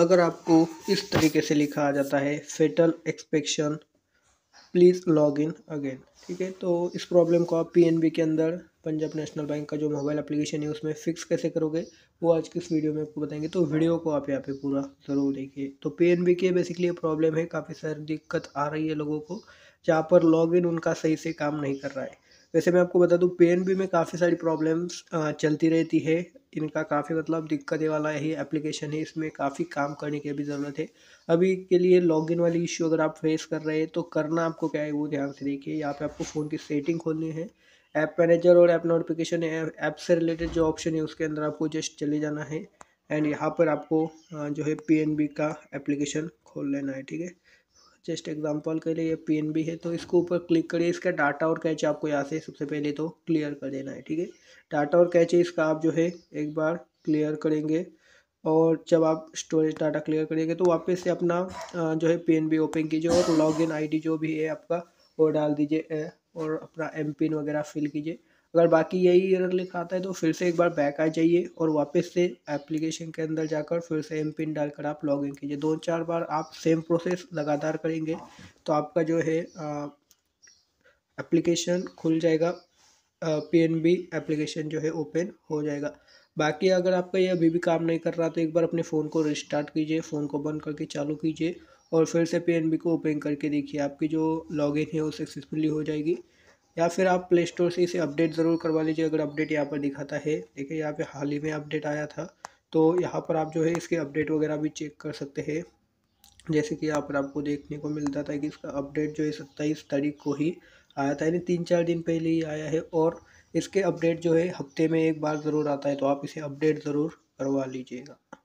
अगर आपको इस तरीके से लिखा आ जाता है fatal exception please log in again ठीक है तो इस प्रॉब्लम को आप पीएनबी के अंदर पंजाब नेशनल बैंक का जो मोबाइल एप्लीकेशन है उसमें फ़िक्स कैसे करोगे वो आज की इस वीडियो में आपको बताएंगे तो वीडियो को आप यहाँ पे पूरा ज़रूर देखिए तो पीएनबी की बेसिकली प्रॉब्लम है काफ़ी सारी दिक्कत आ रही है लोगों को जहाँ पर लॉग उनका सही से काम नहीं कर रहा है वैसे मैं आपको बता दूँ पेन भी में काफ़ी सारी प्रॉब्लम्स चलती रहती है इनका काफ़ी मतलब दिक्कतें वाला ही एप्लीकेशन है इसमें काफ़ी काम करने की भी ज़रूरत है अभी के लिए लॉगिन वाली इश्यू अगर आप फेस कर रहे हैं तो करना आपको क्या है वो ध्यान से देखिए यहाँ पे आपको फ़ोन की सेटिंग खोलनी है ऐप मैनेजर और ऐप नोटिफिकेशन ऐप से रिलेटेड जो ऑप्शन है उसके अंदर आपको जस्ट चले जाना है एंड यहाँ पर आपको जो है पी का एप्लीकेशन खोल लेना है ठीक है जस्ट एग्जांपल के लिए ये पीएनबी भी है तो इसको ऊपर क्लिक करिए इसका डाटा और कैच आपको यहाँ से सबसे पहले तो क्लियर कर देना है ठीक है डाटा और कैच इसका आप जो है एक बार क्लियर करेंगे और जब आप स्टोरेज डाटा क्लियर करेंगे तो वापस से अपना जो है एन बी ओपन कीजिए और आई डी जो भी है आपका वो डाल दीजिए और अपना एम पिन वगैरह फिल कीजिए अगर बाकी यही एरर लिखा आता है तो फिर से एक बार बैक आ जाइए और वापस से एप्लीकेशन के अंदर जाकर फिर से एम पिन डालकर आप लॉग इन कीजिए दो चार बार आप सेम प्रोसेस लगातार करेंगे तो आपका जो है एप्लीकेशन खुल जाएगा पी एन बी एप्लीकेशन जो है ओपन हो जाएगा बाकी अगर आपका ये अभी भी काम नहीं कर रहा तो एक बार अपने फ़ोन को रिस्टार्ट कीजिए फ़ोन को बंद करके चालू कीजिए और फिर से पी को ओपन करके देखिए आपकी जो लॉगिन है वो सक्सेसफुली हो जाएगी या फिर आप प्ले स्टोर से इसे अपडेट ज़रूर करवा लीजिए अगर अपडेट यहाँ पर दिखाता है देखिए यहाँ पे हाल ही में अपडेट आया था तो यहाँ पर आप जो है इसके अपडेट वगैरह भी चेक कर सकते हैं जैसे कि यहाँ पर आपको देखने को मिलता था कि इसका अपडेट जो है सत्ताईस तारीख को ही आया था यानी तीन चार दिन पहले ही आया है और इसके अपडेट जो है हफ्ते में एक बार ज़रूर आता है तो आप इसे अपडेट ज़रूर करवा लीजिएगा